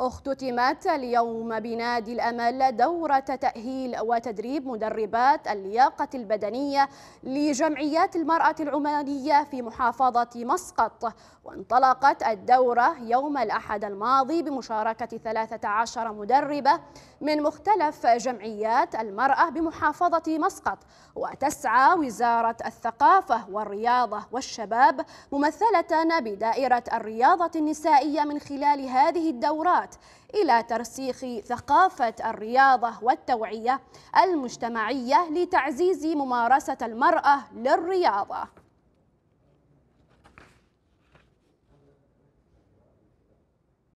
اختتمت اليوم بنادي الأمل دورة تأهيل وتدريب مدربات اللياقة البدنية لجمعيات المرأة العمانية في محافظة مسقط وانطلقت الدورة يوم الأحد الماضي بمشاركة 13 مدربة من مختلف جمعيات المرأة بمحافظة مسقط وتسعى وزارة الثقافة والرياضة والشباب ممثلة بدائرة الرياضة النسائية من خلال هذه الدورات القدرات إلى ترسيخ ثقافة الرياضة والتوعية المجتمعية لتعزيز ممارسة المرأة للرياضة